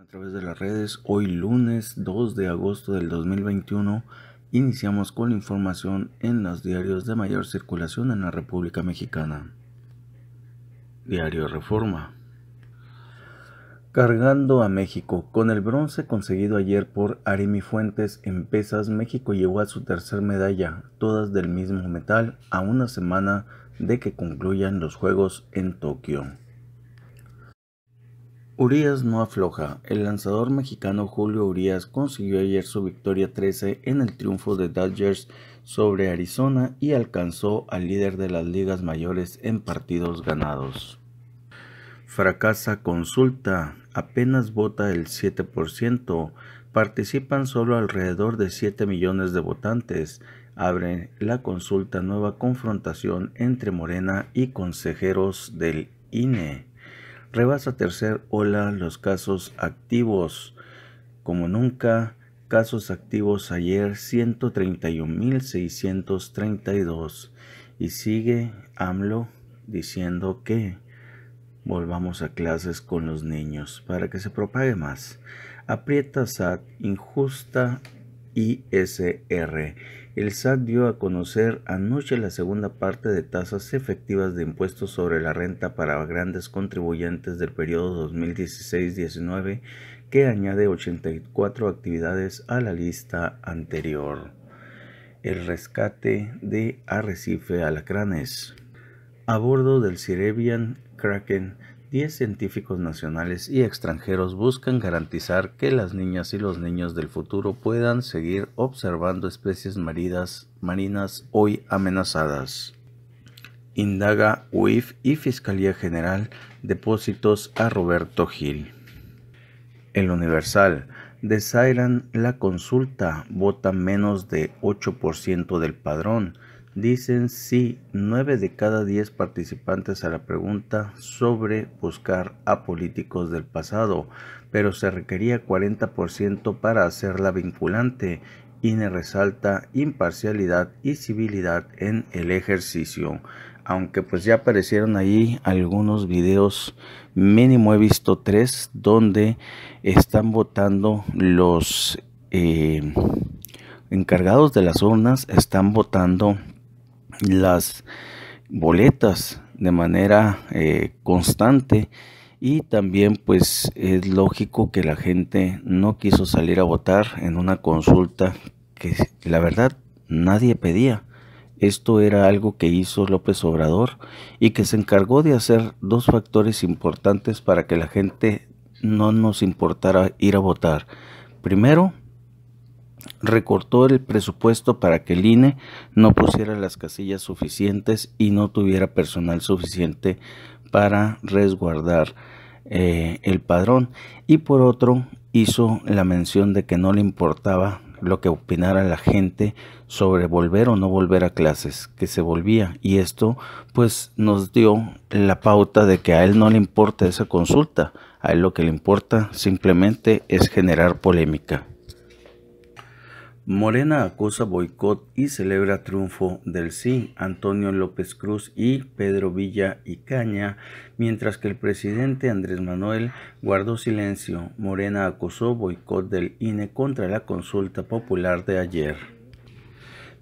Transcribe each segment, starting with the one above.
A través de las redes, hoy lunes 2 de agosto del 2021, iniciamos con la información en los diarios de mayor circulación en la República Mexicana. Diario Reforma. Cargando a México. Con el bronce conseguido ayer por Arimi Fuentes en pesas, México llegó a su tercer medalla, todas del mismo metal, a una semana de que concluyan los Juegos en Tokio. Urias no afloja. El lanzador mexicano Julio Urias consiguió ayer su victoria 13 en el triunfo de Dodgers sobre Arizona y alcanzó al líder de las ligas mayores en partidos ganados. Fracasa consulta. Apenas vota el 7%. Participan solo alrededor de 7 millones de votantes. Abre la consulta nueva confrontación entre Morena y consejeros del INE. Rebasa tercer ola los casos activos. Como nunca, casos activos ayer 131.632. Y sigue AMLO diciendo que volvamos a clases con los niños para que se propague más. Aprieta a injusta ISR el SAT dio a conocer anoche la segunda parte de tasas efectivas de impuestos sobre la renta para grandes contribuyentes del periodo 2016-19 que añade 84 actividades a la lista anterior. El rescate de Arrecife Alacranes. A bordo del Sirebian Kraken, 10 científicos nacionales y extranjeros buscan garantizar que las niñas y los niños del futuro puedan seguir observando especies marinas hoy amenazadas. Indaga UIF y Fiscalía General depósitos a Roberto Gil. El Universal. Desairan la consulta, vota menos de 8% del padrón. Dicen sí 9 de cada 10 participantes a la pregunta sobre buscar a políticos del pasado, pero se requería 40% para hacerla vinculante. INE resalta imparcialidad y civilidad en el ejercicio. Aunque pues ya aparecieron ahí algunos videos, mínimo he visto tres, donde están votando los eh, encargados de las urnas, están votando las boletas de manera eh, constante y también pues es lógico que la gente no quiso salir a votar en una consulta que la verdad nadie pedía. Esto era algo que hizo López Obrador y que se encargó de hacer dos factores importantes para que la gente no nos importara ir a votar. Primero, recortó el presupuesto para que el INE no pusiera las casillas suficientes y no tuviera personal suficiente para resguardar eh, el padrón y por otro hizo la mención de que no le importaba lo que opinara la gente sobre volver o no volver a clases, que se volvía. Y esto pues nos dio la pauta de que a él no le importa esa consulta, a él lo que le importa simplemente es generar polémica. Morena acusa boicot y celebra triunfo del sí, Antonio López Cruz y Pedro Villa y Caña, mientras que el presidente Andrés Manuel guardó silencio. Morena acusó boicot del INE contra la consulta popular de ayer.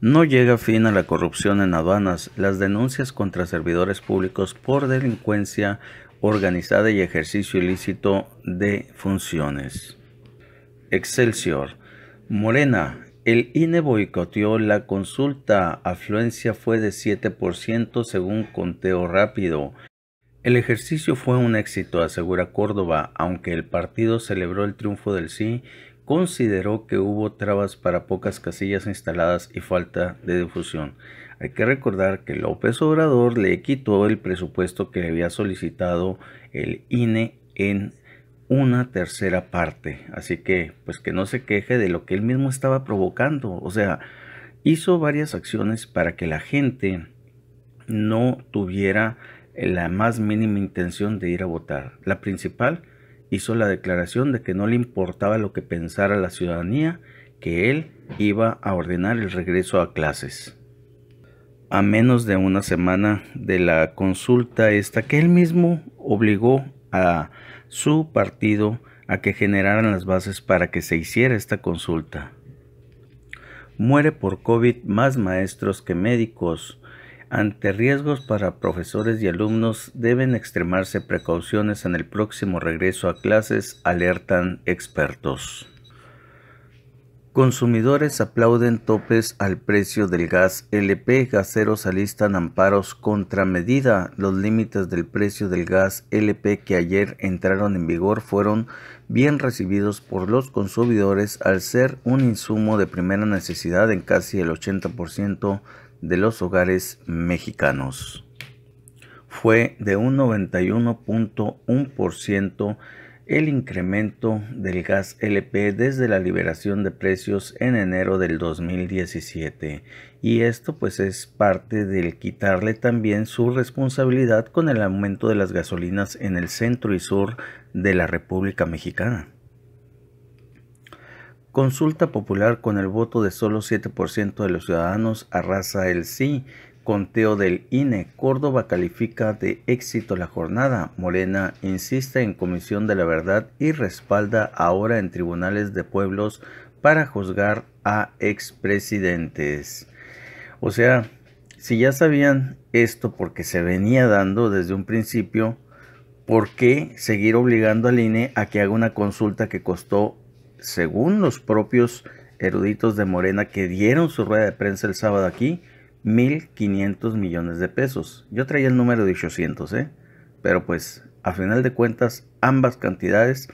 No llega fin a la corrupción en aduanas. Las denuncias contra servidores públicos por delincuencia organizada y ejercicio ilícito de funciones. Excelsior. Morena, el INE boicoteó la consulta, afluencia fue de 7% según conteo rápido. El ejercicio fue un éxito, asegura Córdoba, aunque el partido celebró el triunfo del sí, consideró que hubo trabas para pocas casillas instaladas y falta de difusión. Hay que recordar que López Obrador le quitó el presupuesto que le había solicitado el INE en una tercera parte. Así que, pues que no se queje de lo que él mismo estaba provocando. O sea, hizo varias acciones para que la gente no tuviera la más mínima intención de ir a votar. La principal hizo la declaración de que no le importaba lo que pensara la ciudadanía, que él iba a ordenar el regreso a clases. A menos de una semana de la consulta esta que él mismo obligó a su partido a que generaran las bases para que se hiciera esta consulta. Muere por COVID más maestros que médicos. Ante riesgos para profesores y alumnos deben extremarse precauciones en el próximo regreso a clases, alertan expertos. Consumidores aplauden topes al precio del gas LP. Gaseros alistan amparos contra medida. Los límites del precio del gas LP que ayer entraron en vigor fueron bien recibidos por los consumidores al ser un insumo de primera necesidad en casi el 80% de los hogares mexicanos. Fue de un 91.1% el incremento del gas LP desde la liberación de precios en enero del 2017 y esto pues es parte del quitarle también su responsabilidad con el aumento de las gasolinas en el centro y sur de la República Mexicana. Consulta popular con el voto de solo 7% de los ciudadanos arrasa el sí, Conteo del INE. Córdoba califica de éxito la jornada. Morena insiste en Comisión de la Verdad y respalda ahora en tribunales de pueblos para juzgar a expresidentes. O sea, si ya sabían esto porque se venía dando desde un principio, ¿por qué seguir obligando al INE a que haga una consulta que costó, según los propios eruditos de Morena que dieron su rueda de prensa el sábado aquí, 1.500 millones de pesos. Yo traía el número de 800, ¿eh? Pero pues a final de cuentas ambas cantidades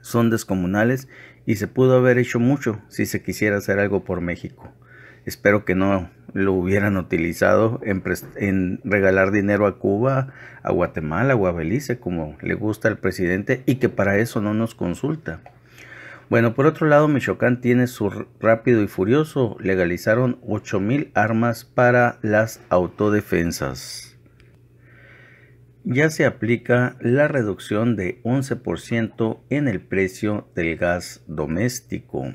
son descomunales y se pudo haber hecho mucho si se quisiera hacer algo por México. Espero que no lo hubieran utilizado en, en, regalar dinero a Cuba, a Guatemala o a Belice, como le gusta al presidente, y que para eso no nos consulta. Bueno, por otro lado, Michoacán tiene su rápido y furioso. Legalizaron 8.000 armas para las autodefensas. Ya se aplica la reducción de 11% en el precio del gas doméstico.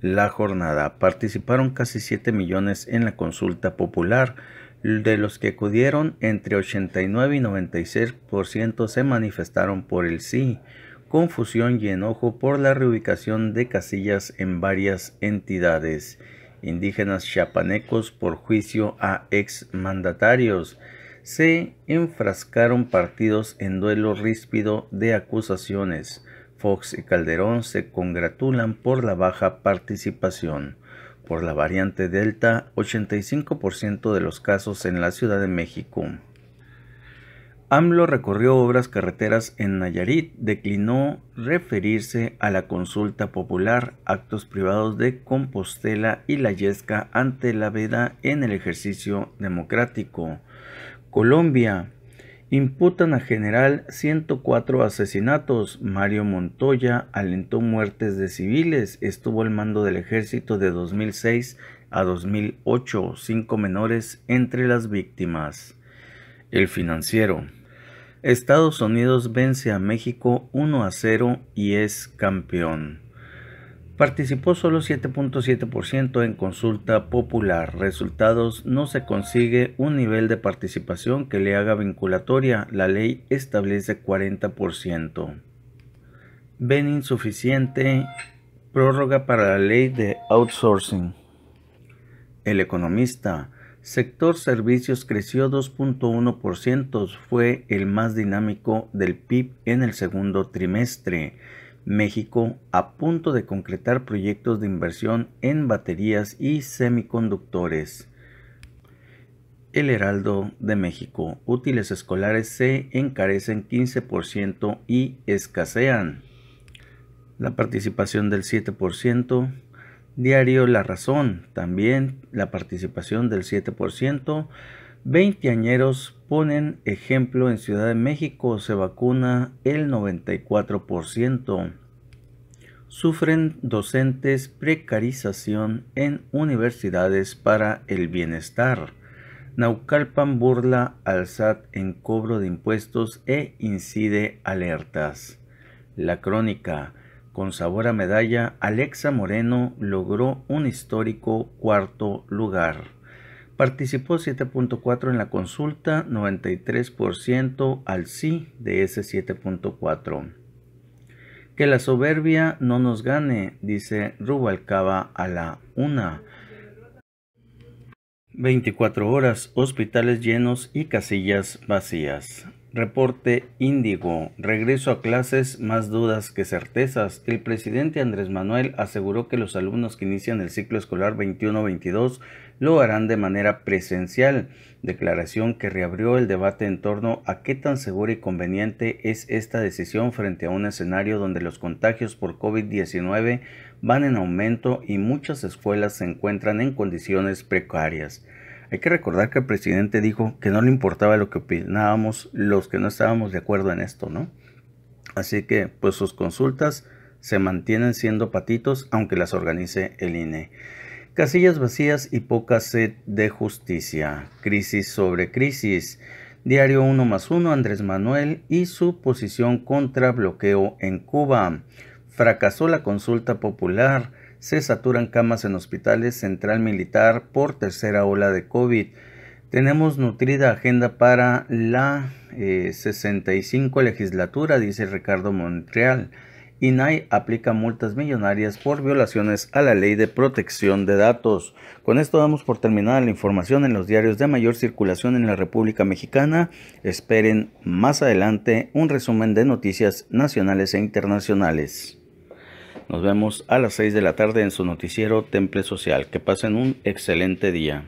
La jornada. Participaron casi 7 millones en la consulta popular. De los que acudieron, entre 89 y 96% se manifestaron por el sí confusión y enojo por la reubicación de casillas en varias entidades. Indígenas chapanecos por juicio a exmandatarios. Se enfrascaron partidos en duelo ríspido de acusaciones. Fox y Calderón se congratulan por la baja participación. Por la variante Delta, 85% de los casos en la Ciudad de México. AMLO recorrió obras carreteras en Nayarit, declinó referirse a la consulta popular, actos privados de Compostela y la ante la veda en el ejercicio democrático. Colombia. Imputan a general 104 asesinatos. Mario Montoya alentó muertes de civiles. Estuvo al mando del ejército de 2006 a 2008. Cinco menores entre las víctimas. El financiero. Estados Unidos vence a México 1 a 0 y es campeón. Participó solo 7.7% en consulta popular. Resultados no se consigue un nivel de participación que le haga vinculatoria. La ley establece 40%. Ven insuficiente prórroga para la ley de outsourcing. El economista Sector servicios creció 2.1%, fue el más dinámico del PIB en el segundo trimestre. México a punto de concretar proyectos de inversión en baterías y semiconductores. El Heraldo de México. Útiles escolares se encarecen 15% y escasean. La participación del 7%. Diario La Razón, también la participación del 7%. añeros ponen ejemplo en Ciudad de México, se vacuna el 94%. Sufren docentes precarización en universidades para el bienestar. Naucalpan burla al SAT en cobro de impuestos e incide alertas. La crónica. Con sabor a medalla, Alexa Moreno logró un histórico cuarto lugar. Participó 7.4 en la consulta, 93% al sí de ese 7.4. Que la soberbia no nos gane, dice Rubalcaba a la una. 24 horas, hospitales llenos y casillas vacías. Reporte Índigo. Regreso a clases, más dudas que certezas. El presidente Andrés Manuel aseguró que los alumnos que inician el ciclo escolar 21-22 lo harán de manera presencial, declaración que reabrió el debate en torno a qué tan segura y conveniente es esta decisión frente a un escenario donde los contagios por COVID-19 van en aumento y muchas escuelas se encuentran en condiciones precarias. Hay que recordar que el presidente dijo que no le importaba lo que opinábamos los que no estábamos de acuerdo en esto, ¿no? Así que, pues sus consultas se mantienen siendo patitos aunque las organice el INE. Casillas vacías y poca sed de justicia. Crisis sobre crisis. Diario 1 más 1, Andrés Manuel y su posición contra bloqueo en Cuba. Fracasó la consulta popular se saturan camas en hospitales central militar por tercera ola de COVID. Tenemos nutrida agenda para la 65 eh, legislatura, dice Ricardo Montreal. INAI aplica multas millonarias por violaciones a la ley de protección de datos. Con esto damos por terminada la información en los diarios de mayor circulación en la República Mexicana. Esperen más adelante un resumen de noticias nacionales e internacionales. Nos vemos a las 6 de la tarde en su noticiero Temple Social. Que pasen un excelente día.